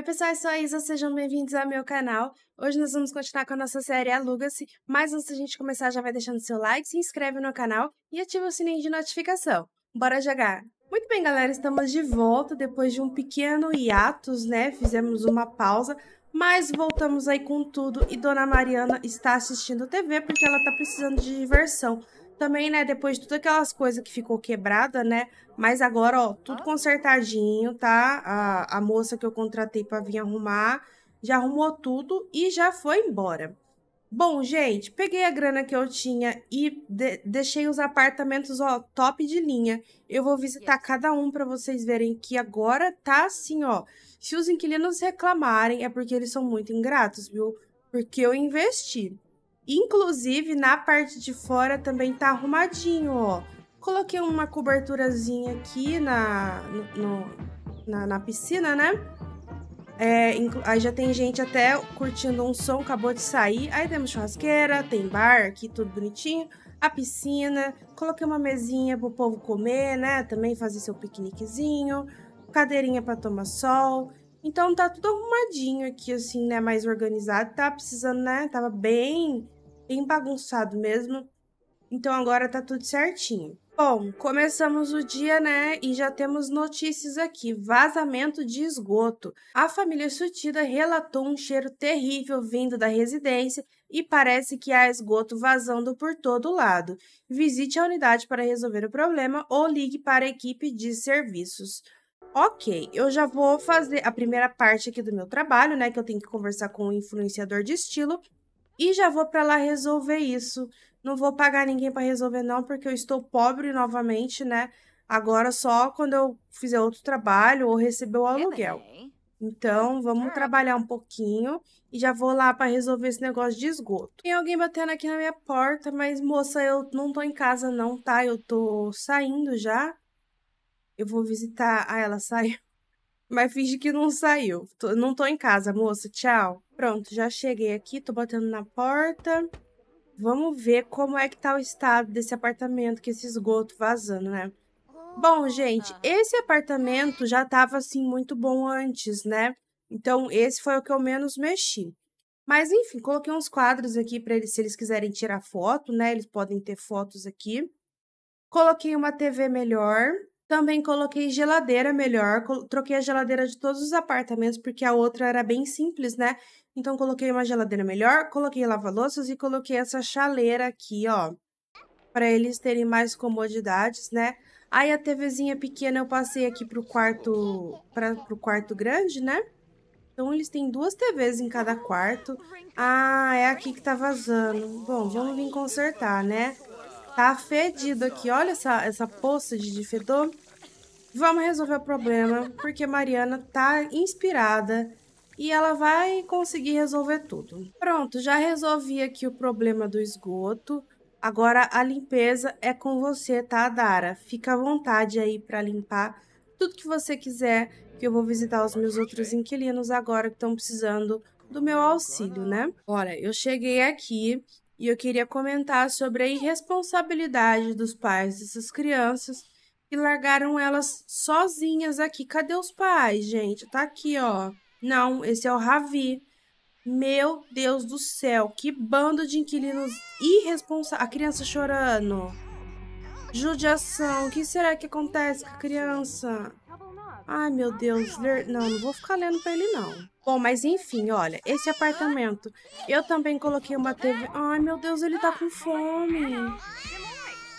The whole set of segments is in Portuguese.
Oi pessoal, eu sou a Isa, sejam bem-vindos ao meu canal. Hoje nós vamos continuar com a nossa série Aluga-se, mas antes da gente começar já vai deixando seu like, se inscreve no canal e ativa o sininho de notificação. Bora jogar! Muito bem, galera, estamos de volta depois de um pequeno hiatus, né? Fizemos uma pausa, mas voltamos aí com tudo e Dona Mariana está assistindo TV porque ela está precisando de diversão também, né, depois de todas aquelas coisas que ficou quebrada, né? Mas agora, ó, tudo ah. consertadinho, tá? A, a moça que eu contratei para vir arrumar já arrumou tudo e já foi embora. Bom, gente, peguei a grana que eu tinha e de deixei os apartamentos, ó, top de linha. Eu vou visitar cada um para vocês verem que agora tá assim, ó. Se os inquilinos reclamarem, é porque eles são muito ingratos, viu? Porque eu investi. Inclusive, na parte de fora também tá arrumadinho, ó. Coloquei uma coberturazinha aqui na, no, na, na piscina, né? É, aí já tem gente até curtindo um som, acabou de sair. Aí temos churrasqueira, tem bar aqui, tudo bonitinho. A piscina, coloquei uma mesinha pro povo comer, né? Também fazer seu piqueniquezinho. Cadeirinha para tomar sol. Então tá tudo arrumadinho aqui, assim, né? Mais organizado. Tá precisando, né? Tava bem bem bagunçado mesmo. Então agora tá tudo certinho. Bom, começamos o dia, né? E já temos notícias aqui. Vazamento de esgoto. A família Sutida relatou um cheiro terrível vindo da residência e parece que há esgoto vazando por todo lado. Visite a unidade para resolver o problema ou ligue para a equipe de serviços. Ok, eu já vou fazer a primeira parte aqui do meu trabalho, né? Que eu tenho que conversar com o influenciador de estilo e já vou para lá resolver isso. Não vou pagar ninguém para resolver não, porque eu estou pobre novamente, né? Agora só quando eu fizer outro trabalho ou receber o aluguel. Então, vamos tá. trabalhar um pouquinho e já vou lá para resolver esse negócio de esgoto. Tem alguém batendo aqui na minha porta, mas moça, eu não tô em casa não, tá? Eu tô saindo já. Eu vou visitar. Ah, ela saiu mas finge que não saiu. Tô, não tô em casa, moça, tchau. Pronto, já cheguei aqui, tô batendo na porta. Vamos ver como é que tá o estado desse apartamento, que esse esgoto vazando, né? Bom, gente, esse apartamento já tava assim muito bom antes, né? Então, esse foi o que eu menos mexi. Mas enfim, coloquei uns quadros aqui para eles, se eles quiserem tirar foto, né? Eles podem ter fotos aqui. Coloquei uma TV melhor, também coloquei geladeira melhor, troquei a geladeira de todos os apartamentos, porque a outra era bem simples, né? Então coloquei uma geladeira melhor, coloquei lava-louças e coloquei essa chaleira aqui, ó. para eles terem mais comodidades, né? Aí a TVzinha pequena eu passei aqui pro quarto, pra, pro quarto grande, né? Então eles têm duas TVs em cada quarto. Ah, é aqui que tá vazando. Bom, vamos vir consertar, né? Tá fedido aqui. Olha essa, essa poça de fedor. Vamos resolver o problema, porque Mariana tá inspirada e ela vai conseguir resolver tudo. Pronto, já resolvi aqui o problema do esgoto. Agora a limpeza é com você, tá, Dara? Fica à vontade aí para limpar tudo que você quiser, que eu vou visitar os meus outros inquilinos agora que estão precisando do meu auxílio, né? Olha, eu cheguei aqui, e eu queria comentar sobre a irresponsabilidade dos pais dessas crianças que largaram elas sozinhas aqui. Cadê os pais, gente? Tá aqui, ó. Não, esse é o Ravi. Meu Deus do céu, que bando de inquilinos irresponsáveis. A criança chorando. Judiação, o que será que acontece com a criança? Ai, ah, meu Deus, ler... não, não vou ficar lendo pra ele, não. Bom, mas enfim, olha, esse apartamento, eu também coloquei uma TV... Ai, meu Deus, ele tá com fome.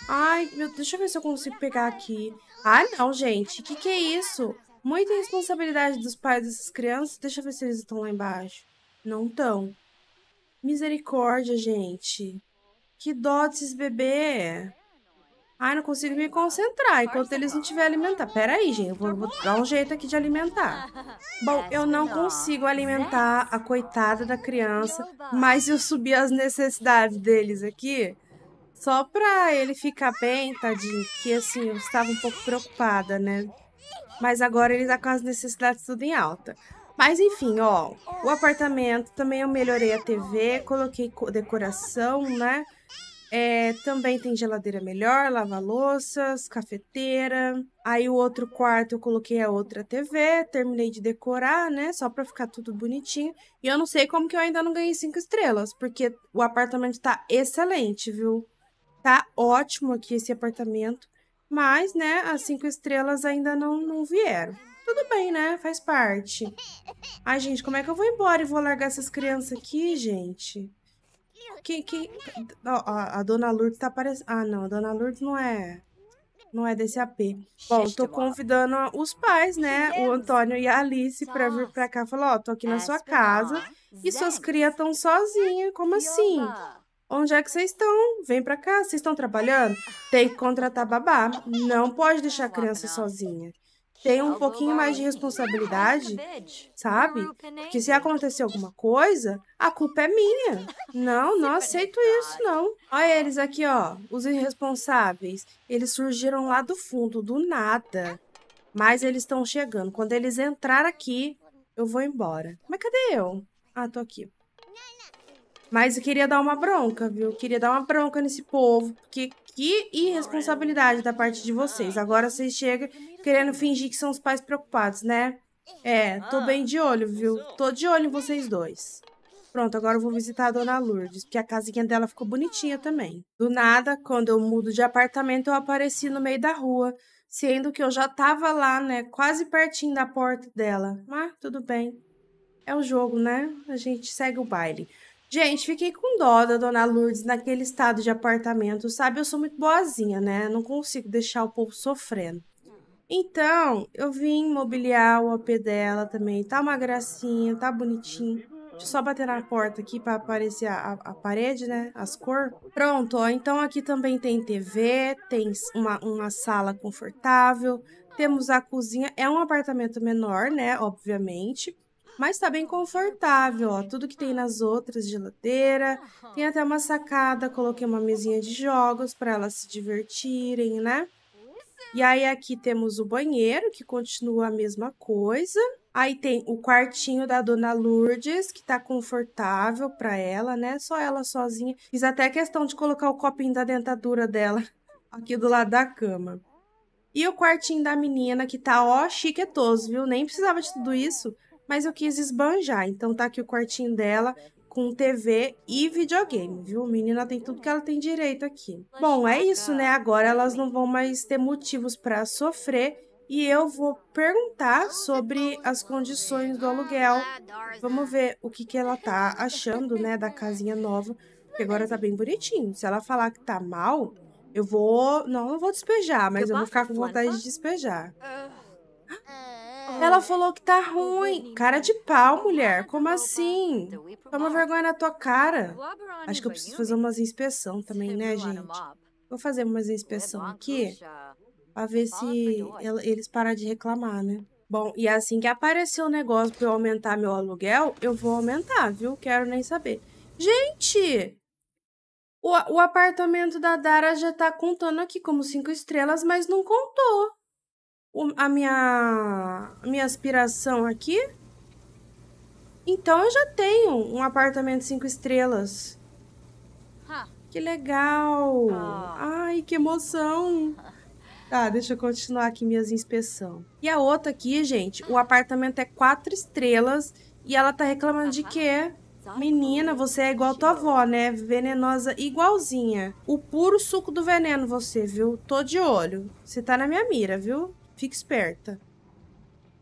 Ai, meu... deixa eu ver se eu consigo pegar aqui. Ah, não, gente, o que que é isso? Muita responsabilidade dos pais dessas crianças. Deixa eu ver se eles estão lá embaixo. Não estão. Misericórdia, gente. Que dó desses bebês. Ai, não consigo me concentrar enquanto eles não tiverem alimentar. Pera aí, gente. Eu vou, vou dar um jeito aqui de alimentar. Bom, eu não consigo alimentar né? a coitada da criança, mas eu subi as necessidades deles aqui só pra ele ficar bem, tadinho. Que assim, eu estava um pouco preocupada, né? Mas agora ele tá com as necessidades tudo em alta. Mas enfim, ó, o apartamento também eu melhorei a TV, coloquei decoração, né? É, também tem geladeira melhor, lava-louças, cafeteira. Aí o outro quarto eu coloquei a outra TV, terminei de decorar, né? Só pra ficar tudo bonitinho. E eu não sei como que eu ainda não ganhei cinco estrelas, porque o apartamento tá excelente, viu? Tá ótimo aqui esse apartamento. Mas, né, as cinco estrelas ainda não, não vieram. Tudo bem, né? Faz parte. Ai, gente, como é que eu vou embora e vou largar essas crianças aqui, gente? Que, que... A, a Dona Lourdes tá aparecendo Ah, não, a Dona Lourdes não é... Não é desse AP. Bom, tô convidando os pais, né? O Antônio e a Alice pra vir pra cá. Falar, ó, tô aqui na sua casa e suas crias estão sozinhas. Como assim? Onde é que vocês estão? Vem pra cá. Vocês estão trabalhando? Tem que contratar babá. Não pode deixar a criança sozinha tenha um pouquinho mais de responsabilidade, sabe? Porque se acontecer alguma coisa, a culpa é minha. Não, não aceito isso, não. Olha eles aqui, ó, os irresponsáveis. Eles surgiram lá do fundo, do nada. Mas eles estão chegando. Quando eles entrarem aqui, eu vou embora. Mas cadê eu? Ah, tô aqui. Mas eu queria dar uma bronca, viu? Eu queria dar uma bronca nesse povo, porque que irresponsabilidade da parte de vocês. Agora vocês chegam querendo fingir que são os pais preocupados, né? É, tô ah, bem de olho, viu? Tô de olho em vocês dois. Pronto, agora eu vou visitar a dona Lourdes, porque a casinha dela ficou bonitinha também. Do nada, quando eu mudo de apartamento, eu apareci no meio da rua, sendo que eu já tava lá, né, quase pertinho da porta dela. Mas tudo bem. É o jogo, né? A gente segue o baile. Gente, fiquei com dó da dona Lourdes naquele estado de apartamento, sabe? Eu sou muito boazinha, né? Não consigo deixar o povo sofrendo. Então, eu vim mobiliar o OP dela também. Tá uma gracinha, tá bonitinho. Deixa eu só bater na porta aqui para aparecer a, a, parede, né? As cores. Pronto, ó. Então aqui também tem TV, tem uma, uma sala confortável, temos a cozinha. É um apartamento menor, né? Obviamente. Mas tá bem confortável, ó. Tudo que tem nas outras, geladeira. Tem até uma sacada, coloquei uma mesinha de jogos para elas se divertirem, né? E aí aqui temos o banheiro, que continua a mesma coisa. Aí tem o quartinho da dona Lourdes, que tá confortável para ela, né? Só ela sozinha. Fiz até questão de colocar o copinho da dentadura dela aqui do lado da cama. E o quartinho da menina, que tá ó, chiquetoso, viu? Nem precisava de tudo isso, mas eu quis esbanjar. Então tá aqui o quartinho dela, com TV e videogame, viu? Menina tem tudo que ela tem direito aqui. Bom, é isso, né? Agora elas não vão mais ter motivos para sofrer e eu vou perguntar sobre as condições do ah, aluguel. Vamos ver o que, que ela tá achando, né, da casinha nova, que agora tá bem bonitinho. Se ela falar que tá mal, eu vou... Não, não vou despejar, mas eu vou ficar com vontade tá? de despejar. Ah. Ela falou que tá ruim. Cara de pau, mulher. Como assim? Toma vergonha na tua cara. Acho que eu preciso fazer umas inspeção também, né, gente? Vou fazer umas inspeção aqui pra ver se eles param de reclamar, né? Bom, e assim que aparecer o negócio pra eu aumentar meu aluguel, eu vou aumentar, viu? Quero nem saber. Gente, o, o apartamento da Dara já tá contando aqui como cinco estrelas, mas não contou a minha, a minha aspiração aqui. Então eu já tenho um apartamento cinco estrelas. Que legal! Ah. Ai, que emoção! Tá, deixa eu continuar aqui minhas inspeções. E a outra aqui, gente, o ah. apartamento é quatro estrelas e ela tá reclamando de quê? Menina, você é igual tua avó, né? Venenosa igualzinha. O puro suco do veneno você, viu? Tô de olho. Você tá na minha mira, viu? Fique esperta.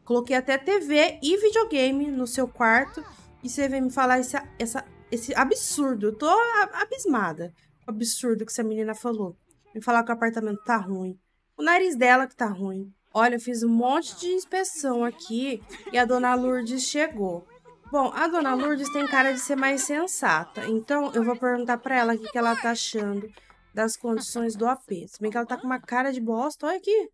Coloquei até TV e videogame no seu quarto e você vem me falar esse, essa, esse absurdo. Eu tô abismada o absurdo que essa menina falou. Me falar que o apartamento tá ruim. O nariz dela que tá ruim. Olha, eu fiz um monte de inspeção aqui e a dona Lourdes chegou. Bom, a dona Lourdes tem cara de ser mais sensata, então eu vou perguntar para ela o que, que ela tá achando das condições do AP. Se bem que ela tá com uma cara de bosta, olha aqui.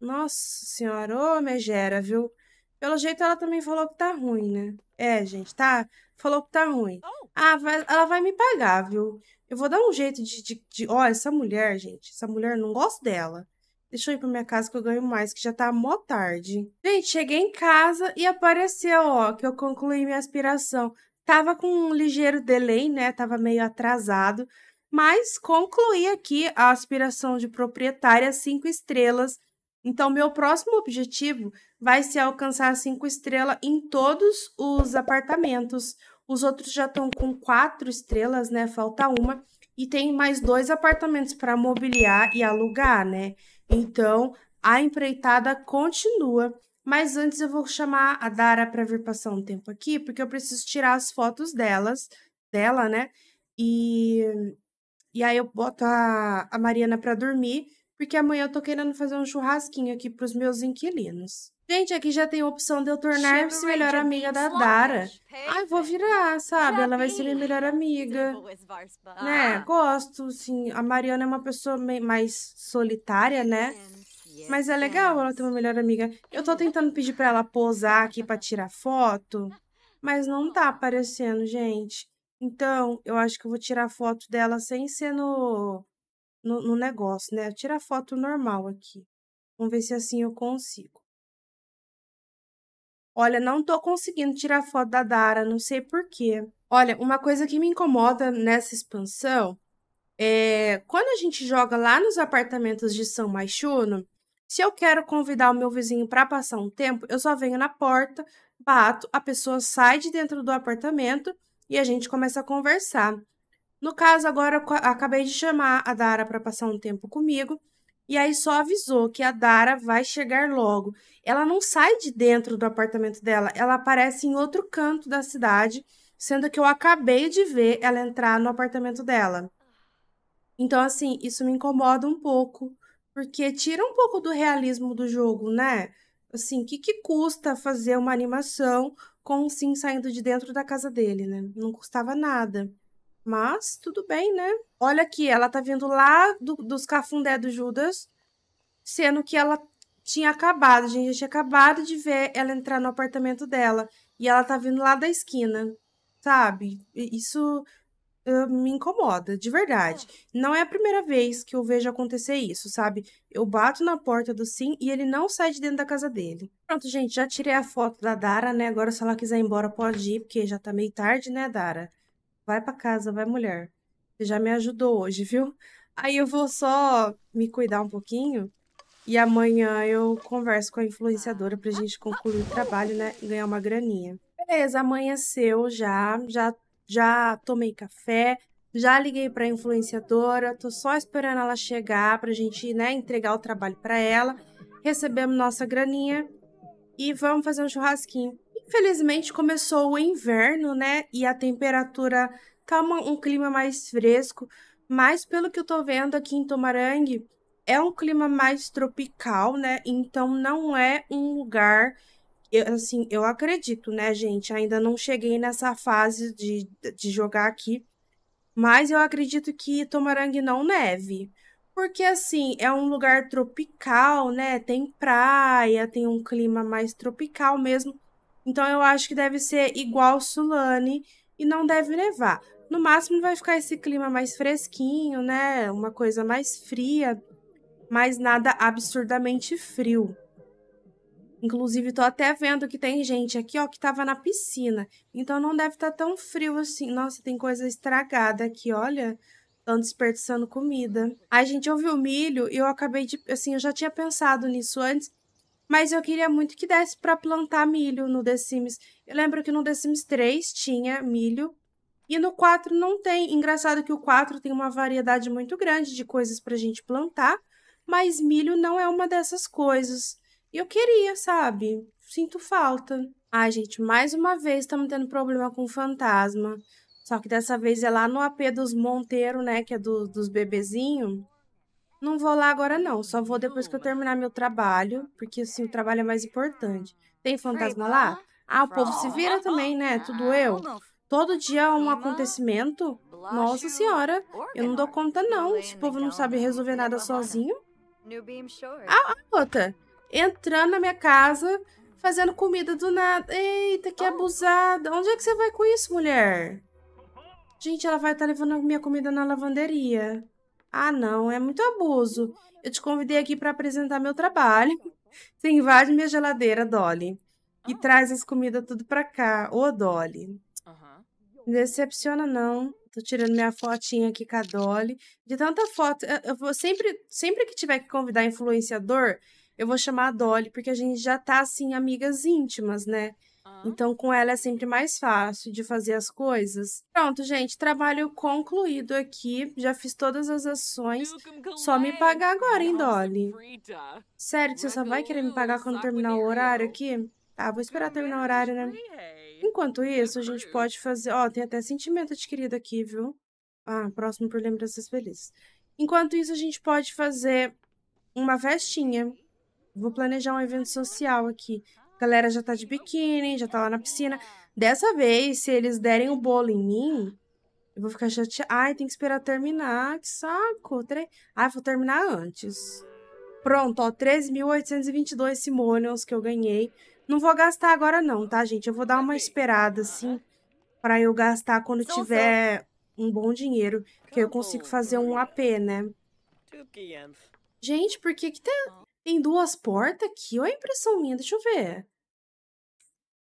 Nossa senhora, ô megera, viu? Pelo jeito ela também falou que tá ruim, né? É, gente, tá? Falou que tá ruim. Ah, vai, ela vai me pagar, viu? Eu vou dar um jeito de, de, de... Ó, essa mulher, gente, essa mulher, não gosto dela. Deixa eu ir pra minha casa que eu ganho mais, que já tá mó tarde. Gente, cheguei em casa e apareceu, ó, que eu concluí minha aspiração. Tava com um ligeiro delay, né? Tava meio atrasado. Mas concluí aqui a aspiração de proprietária cinco estrelas então, meu próximo objetivo vai ser alcançar cinco estrelas em todos os apartamentos. Os outros já estão com quatro estrelas, né? Falta uma. E tem mais dois apartamentos para mobiliar e alugar, né? Então, a empreitada continua. Mas antes eu vou chamar a Dara para vir passar um tempo aqui, porque eu preciso tirar as fotos delas, dela, né? E, e aí eu boto a, a Mariana para dormir porque amanhã eu tô querendo fazer um churrasquinho aqui pros meus inquilinos. Gente, aqui já tem a opção de eu tornar-se melhor amiga da Dara. Ai, vou virar, sabe? Ela vai ser minha melhor amiga. Né? Ah. Gosto, sim. A Mariana é uma pessoa mais solitária, né? Mas é legal ela ter uma melhor amiga. Eu tô tentando pedir pra ela posar aqui pra tirar foto, mas não tá aparecendo, gente. Então, eu acho que eu vou tirar foto dela sem ser no no, no negócio, né? Tira a foto normal aqui. Vamos ver se assim eu consigo. Olha, não tô conseguindo tirar foto da Dara, não sei porquê. Olha, uma coisa que me incomoda nessa expansão é quando a gente joga lá nos apartamentos de São Maixuno, se eu quero convidar o meu vizinho para passar um tempo, eu só venho na porta, bato, a pessoa sai de dentro do apartamento e a gente começa a conversar. No caso, agora acabei de chamar a Dara para passar um tempo comigo. E aí só avisou que a Dara vai chegar logo. Ela não sai de dentro do apartamento dela, ela aparece em outro canto da cidade, sendo que eu acabei de ver ela entrar no apartamento dela. Então, assim, isso me incomoda um pouco, porque tira um pouco do realismo do jogo, né? Assim, o que, que custa fazer uma animação com o Sim saindo de dentro da casa dele, né? Não custava nada. Mas tudo bem, né? Olha aqui, ela tá vindo lá do, dos cafundé do Judas, sendo que ela tinha acabado, a gente tinha acabado de ver ela entrar no apartamento dela. E ela tá vindo lá da esquina, sabe? Isso uh, me incomoda, de verdade. Não é a primeira vez que eu vejo acontecer isso, sabe? Eu bato na porta do Sim e ele não sai de dentro da casa dele. Pronto, gente, já tirei a foto da Dara, né? Agora se ela quiser ir embora pode ir, porque já tá meio tarde, né, Dara? vai para casa, vai mulher. Você já me ajudou hoje, viu? Aí eu vou só me cuidar um pouquinho e amanhã eu converso com a influenciadora pra gente concluir o trabalho, né? E ganhar uma graninha. Beleza, amanheceu é já, já, já tomei café, já liguei pra influenciadora, tô só esperando ela chegar pra gente, né, entregar o trabalho pra ela. Recebemos nossa graninha e vamos fazer um churrasquinho. Infelizmente começou o inverno, né? E a temperatura tá uma, um clima mais fresco, mas pelo que eu tô vendo aqui em Tomarangue, é um clima mais tropical, né? Então não é um lugar eu, assim, eu acredito, né, gente? Ainda não cheguei nessa fase de, de jogar aqui, mas eu acredito que Tomarangue não neve. Porque, assim, é um lugar tropical, né? Tem praia, tem um clima mais tropical mesmo. Então eu acho que deve ser igual Sulane e não deve nevar. No máximo vai ficar esse clima mais fresquinho, né? Uma coisa mais fria, mas nada absurdamente frio. Inclusive, tô até vendo que tem gente aqui, ó, que tava na piscina. Então não deve estar tá tão frio assim. Nossa, tem coisa estragada aqui, olha. Estão desperdiçando comida. Aí, gente, eu vi o milho e eu acabei de. Assim, eu já tinha pensado nisso antes, mas eu queria muito que desse para plantar milho no The Sims. Eu lembro que no The Sims 3 tinha milho e no 4 não tem. Engraçado que o 4 tem uma variedade muito grande de coisas pra gente plantar, mas milho não é uma dessas coisas. E eu queria, sabe? Sinto falta. Ai, gente, mais uma vez estamos tendo problema com o fantasma. Só que dessa vez é lá no AP dos Monteiro, né? Que é do, dos bebezinhos. Não vou lá agora, não. Só vou depois que eu terminar meu trabalho, porque assim, o é. trabalho é mais importante. Tem fantasma lá? Ah, o povo se vira também, né? Tudo ah, eu. Todo dia é um acontecimento. Nossa senhora, eu não dou conta, não. Esse povo não então, sabe né? resolver nada sozinho. Ah, ah, outra. Entrando na minha casa, fazendo comida do nada. Eita, que ah. abusada. Onde é que você vai com isso, mulher? Gente, ela vai estar tá levando a minha comida na lavanderia. Ah, não, é muito abuso. Eu te convidei aqui para apresentar meu trabalho. Você invade minha geladeira, Dolly, e ah. traz as comidas tudo pra cá. Ô, Dolly. Uhum. Não decepciona, não. Tô tirando minha fotinha aqui com a Dolly. De tanta foto, eu vou sempre, sempre que tiver que convidar influenciador, eu vou chamar a Dolly, porque a gente já tá assim, amigas íntimas, né? Então, com ela é sempre mais fácil de fazer as coisas. Pronto, gente, trabalho concluído aqui. Já fiz todas as ações. Só me pagar agora, hein, Dolly? Sério que você é só vai querer me pagar quando terminar o horário aqui? Tá, vou esperar terminar o horário, né? Enquanto isso, a gente pode fazer... Ó, oh, tem até sentimento adquirido aqui, viu? Ah, próximo por lembranças felizes. Enquanto isso, a gente pode fazer uma festinha. Vou planejar um evento social aqui. A galera já tá de biquíni, já tá lá na piscina. Dessa vez, se eles derem o um bolo em mim, eu vou ficar chateada. Ai, tem que esperar terminar. Que saco. Ai, vou terminar antes. Pronto, ó. 13.822 simoleons que eu ganhei. Não vou gastar agora não, tá, gente? Eu vou dar uma esperada, assim, para eu gastar quando tiver um bom dinheiro. Que eu consigo fazer um AP, né? Gente, por que que tem... Tá tem duas portas aqui, olha a impressão minha, deixa eu ver.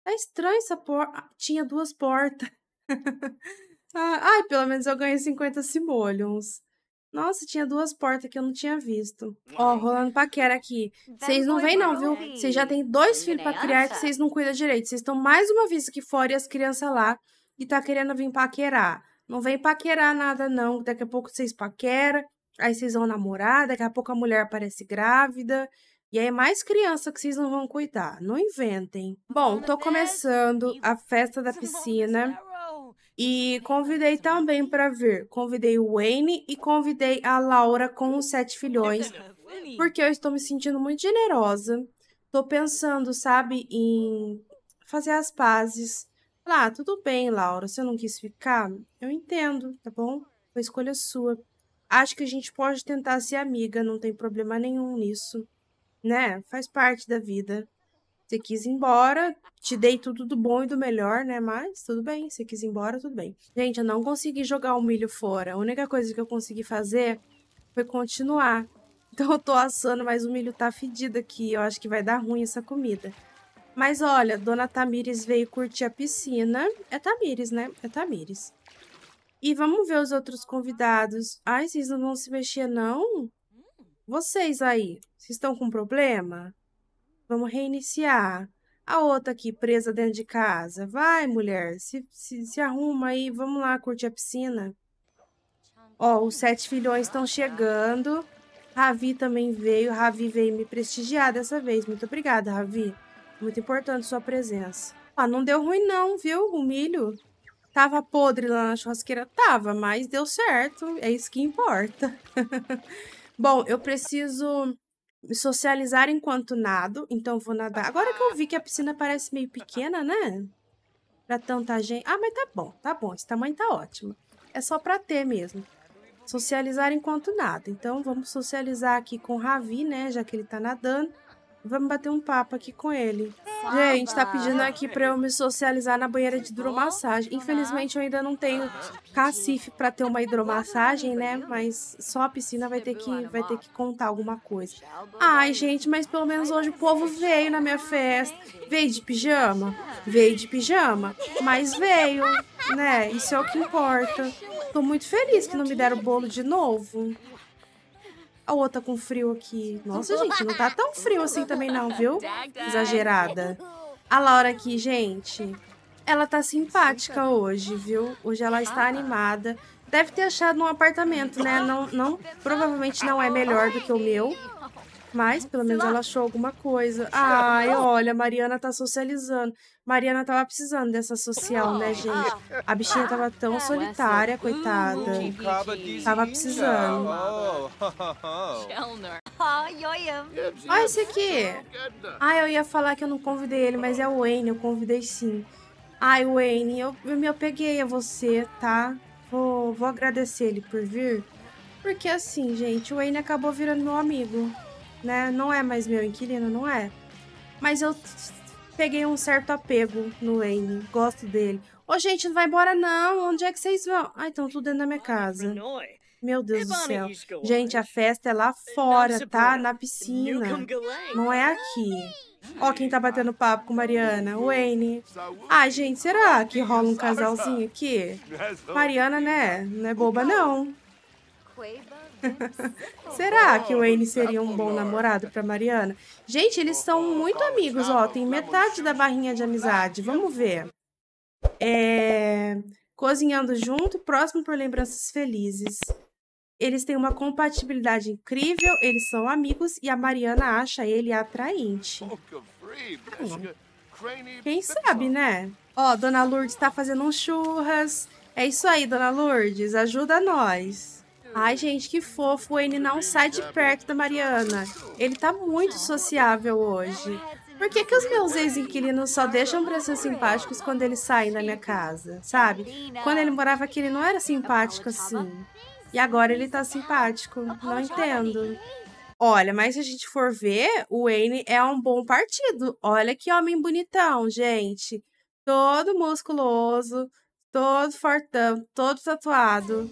Tá estranho essa porta. Ah, tinha duas portas. Ah, ai, pelo menos eu ganhei 50 simoleons. Nossa, tinha duas portas que eu não tinha visto. Ó, rolando paquera aqui. Vocês não vêm não, viu? Vocês já têm dois filhos para criar que vocês não cuidam direito. Vocês estão mais uma vez aqui fora e as crianças lá e tá querendo vir paquerar. Não vem paquerar nada não, daqui a pouco vocês paqueram Aí vocês vão namorar, daqui a pouco a mulher aparece grávida. E aí, é mais criança que vocês não vão cuidar. Não inventem. Bom, tô começando a festa da piscina. E convidei também para vir. Convidei o Wayne e convidei a Laura com os sete filhões. Então, porque eu estou me sentindo muito generosa. Tô pensando, sabe, em fazer as pazes. Lá, ah, tudo bem, Laura. Se Você não quis ficar? Eu entendo, tá bom? Foi escolha sua. Acho que a gente pode tentar ser amiga, não tem problema nenhum nisso. Né? Faz parte da vida. Você quis ir embora, te dei tudo do bom e do melhor, né? Mas tudo bem, você quis ir embora, tudo bem. Gente, eu não consegui jogar o milho fora. A única coisa que eu consegui fazer foi continuar. Então eu tô assando, mas o milho tá fedido aqui. Eu acho que vai dar ruim essa comida. Mas olha, dona Tamires veio curtir a piscina. É Tamires, né? É Tamires. E vamos ver os outros convidados. Ai, vocês não vão se mexer, não? Vocês aí, vocês estão com problema? Vamos reiniciar. A outra aqui, presa dentro de casa. Vai, mulher, se, se, se arruma aí. Vamos lá curtir a piscina. Ó, os sete filhões estão chegando. Ravi também veio. Ravi veio me prestigiar dessa vez. Muito obrigada, Ravi. Muito importante sua presença. Ah, não deu ruim não, viu, o milho? Tava podre lá na churrasqueira? Tava, mas deu certo. É isso que importa. Bom, eu preciso me socializar enquanto nado, então vou nadar. Agora que eu vi que a piscina parece meio pequena, né? Pra tanta gente. Ah, mas tá bom, tá bom. Esse tamanho tá ótimo. É só pra ter mesmo. Socializar enquanto nada. Então vamos socializar aqui com o Ravi, né? Já que ele tá nadando. Vamos bater um papo aqui com ele. Gente, tá pedindo aqui pra eu me socializar na banheira de hidromassagem. Infelizmente, eu ainda não tenho cacife pra ter uma hidromassagem, né? Mas só a piscina vai ter que, vai ter que contar alguma coisa. É Ai, gente, mas pelo menos hoje o povo veio na minha festa. Veio de pijama? Veio de pijama. Mas veio, né? Isso é o que importa. Tô muito feliz que não me deram bolo de novo. A outra com frio aqui. Nossa, gente, não tá tão frio assim também não, viu? Exagerada. A Laura aqui, gente. Ela tá simpática hoje, viu? Hoje ela está animada. Deve ter achado um apartamento, né? Não, não, provavelmente não é melhor do que o meu. Mas uhum. pelo menos ela achou alguma coisa. Ai, olha, a Mariana tá socializando. Mariana tava precisando dessa social, né, ah, gente? Ah. A bichinha tava tão solitária, uhum, coitada. Tava precisando. Olha esse aqui. Ai, eu ia falar que eu não convidei ele, mas é o Wayne, eu convidei sim. Ai, Wayne, eu, eu me apeguei a você, tá? Vou, vou agradecer ele por vir. Porque assim, gente, o Wayne acabou virando meu amigo né? Não é mais meu inquilino, não é. Mas eu peguei um certo apego no Wayne, gosto dele. Ô, gente, não vai embora não, onde é que vocês vão? ai estão tudo dentro da minha casa. Meu Deus do céu. Gente, a festa é lá fora, tá? Na piscina. Não é aqui. Ó quem tá batendo papo com Mariana, Wayne. Ai, gente, será que rola um casalzinho aqui? Mariana, né? Não é boba, não. Será que o Wayne seria um bom namorado para Mariana? Gente, eles são muito amigos, ó. Tem metade da barrinha de amizade. Vamos ver. É... Cozinhando junto, próximo por lembranças felizes. Eles têm uma compatibilidade incrível, eles são amigos e a Mariana acha ele atraente. Tá Quem tá sabe, né? Ó, Dona Lourdes tá fazendo um churras. É isso aí, Dona Lourdes, ajuda nós. Ai, gente, que fofo. o N não sai de perto da Mariana. Ele tá muito sociável hoje. Por que, que os meus ex-inquilinos só deixam pra ser simpáticos quando eles saem da minha casa, sabe? Quando ele morava aqui, ele não era simpático assim. E agora ele tá simpático. Não entendo. Olha, mas se a gente for ver, o Wayne é um bom partido. Olha que homem bonitão, gente. Todo musculoso, todo fortão, todo tatuado.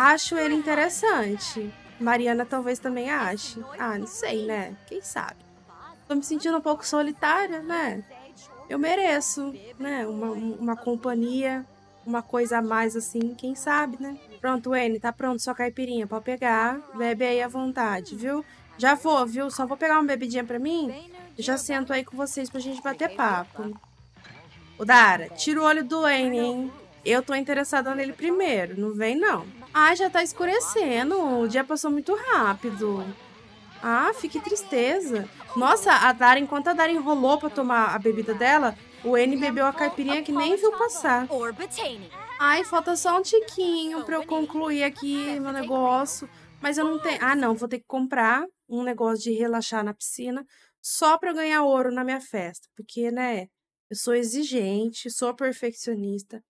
Acho ele interessante. Mariana talvez também ache. Ah, não sei, né? Quem sabe? Tô me sentindo um pouco solitária, né? Eu mereço, né? Uma, uma companhia, uma coisa a mais assim, quem sabe, né? Pronto, N, tá pronto sua caipirinha. Pode pegar, bebe aí à vontade, viu? Já vou, viu? Só vou pegar uma bebidinha pra mim. Já sento aí com vocês pra gente bater papo. O Dara, tira o olho do N, hein? Eu tô interessada nele primeiro, não vem não. Ai, já tá escurecendo. O dia passou muito rápido. Ah, que tristeza. Nossa, a Dara, enquanto a Dara enrolou pra tomar a bebida dela, o N bebeu a caipirinha que nem viu passar. Ai, falta só um tiquinho pra eu concluir aqui meu negócio. Mas eu não tenho... Ah, não, vou ter que comprar um negócio de relaxar na piscina só pra eu ganhar ouro na minha festa. Porque, né, eu sou exigente, sou perfeccionista.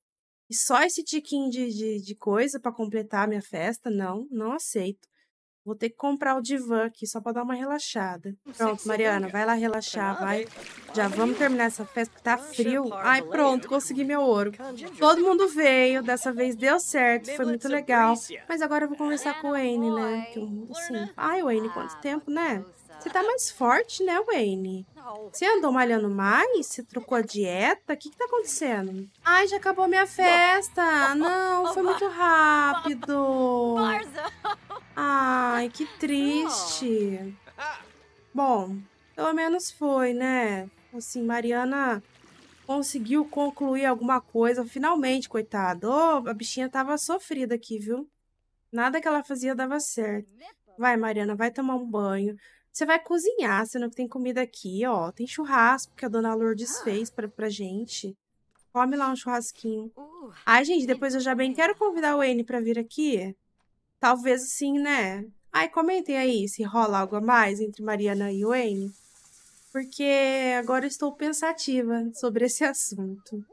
E só esse tiquinho de, de, de coisa para completar a minha festa? Não, não aceito. Vou ter que comprar o divã aqui só para dar uma relaxada. Pronto, tá Mariana, vai lá relaxar, vai. Né? Já vamos terminar essa festa porque tá frio. Ai, pronto, consegui né? meu ouro. Todo mundo veio, dessa vez deu certo, foi muito legal. Mas agora eu vou conversar é, com o Wayne, né? É que, assim, né? ai, Wayne, quanto ah, tempo, né? Você tá mais forte, né, Wayne? Você andou malhando mais? Você trocou a dieta? O que, que tá acontecendo? Ai, já acabou minha festa! Não, foi muito rápido! Ai, que triste! Bom, pelo menos foi, né? Assim, Mariana conseguiu concluir alguma coisa, finalmente, coitado. Oh, a bichinha tava sofrida aqui, viu? Nada que ela fazia dava certo. Né? Vai, Mariana, vai tomar um banho. Você vai cozinhar, sendo que tem comida aqui, ó. Tem churrasco que a dona Lourdes ah. fez pra, pra gente. Come lá um churrasquinho. Uh, Ai, gente, depois eu já bem quero convidar o N pra vir aqui. Talvez assim, né? Ai, comentem aí se rola algo a mais entre Mariana e o N. Porque agora estou pensativa sobre esse assunto.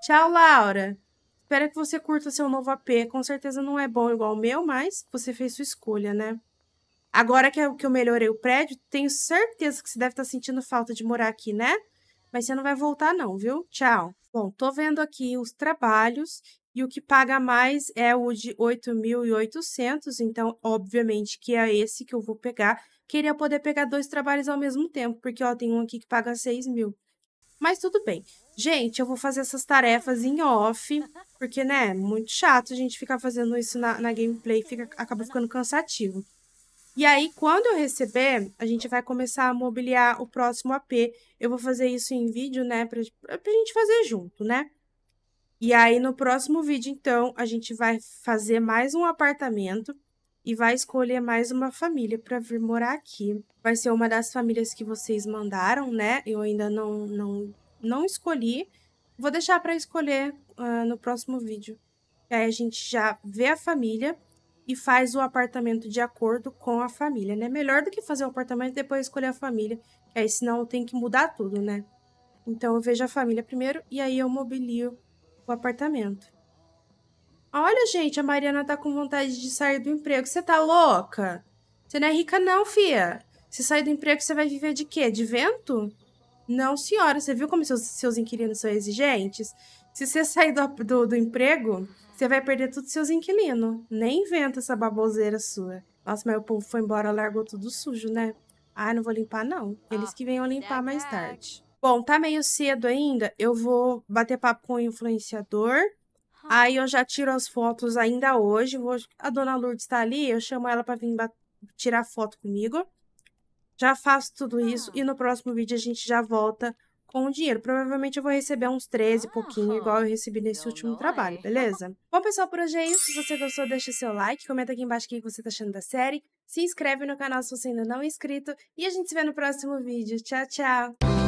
Tchau, Laura. Espero que você curta seu novo AP. Com certeza não é bom igual o meu, mas você fez sua escolha, né? Agora que eu, que eu melhorei o prédio, tenho certeza que você deve estar tá sentindo falta de morar aqui, né? Mas você não vai voltar, não, viu? Tchau. Bom, tô vendo aqui os trabalhos e o que paga mais é o de 8.800, então, obviamente, que é esse que eu vou pegar. Queria poder pegar dois trabalhos ao mesmo tempo, porque, ó, tem um aqui que paga 6 mil. Mas tudo bem. Gente, eu vou fazer essas tarefas em off, porque, né, muito chato a gente ficar fazendo isso na, na gameplay, fica, acaba ficando cansativo. E aí, quando eu receber, a gente vai começar a mobiliar o próximo AP. Eu vou fazer isso em vídeo, né? Pra, pra gente fazer junto, né? E aí, no próximo vídeo, então, a gente vai fazer mais um apartamento e vai escolher mais uma família para vir morar aqui. Vai ser uma das famílias que vocês mandaram, né? Eu ainda não, não, não escolhi. Vou deixar para escolher uh, no próximo vídeo. E aí a gente já vê a família e faz o apartamento de acordo com a família, né? Melhor do que fazer o apartamento e depois escolher a família, aí senão tem que mudar tudo, né? Então eu vejo a família primeiro e aí eu mobilio o apartamento. Olha, gente, a Mariana tá com vontade de sair do emprego. Você tá louca? Você não é rica não, fia. Se sair do emprego, você vai viver de quê? De vento? Não, senhora. Você viu como seus, seus inquilinos são exigentes? Se você sair do, do, do emprego, você vai perder todos os seus inquilinos. Nem inventa essa baboseira sua. Nossa, mas o povo foi embora, largou tudo sujo, né? Ah, não vou limpar, não. Eles que venham limpar mais tarde. Bom, tá meio cedo ainda. Eu vou bater papo com o influenciador. Ah. Aí eu já tiro as fotos ainda hoje. Vou... A dona Lourdes está ali, eu chamo ela para vir tirar foto comigo. Já faço tudo ah. isso e no próximo vídeo a gente já volta com o dinheiro. Provavelmente eu vou receber uns 13 pouquinho, ah, igual eu recebi nesse último trabalho, é. beleza? Bom, pessoal, por hoje é isso. Se você gostou, deixa seu like, comenta aqui embaixo o que você tá achando da série, se inscreve no canal se você ainda não é inscrito e a gente se vê no próximo vídeo. Tchau, tchau!